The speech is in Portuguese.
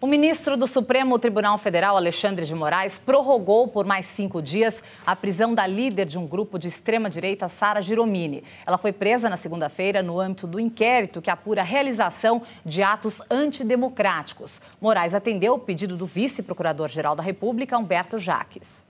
O ministro do Supremo Tribunal Federal, Alexandre de Moraes, prorrogou por mais cinco dias a prisão da líder de um grupo de extrema-direita, Sara Giromini. Ela foi presa na segunda-feira no âmbito do inquérito que apura a realização de atos antidemocráticos. Moraes atendeu o pedido do vice-procurador-geral da República, Humberto Jaques.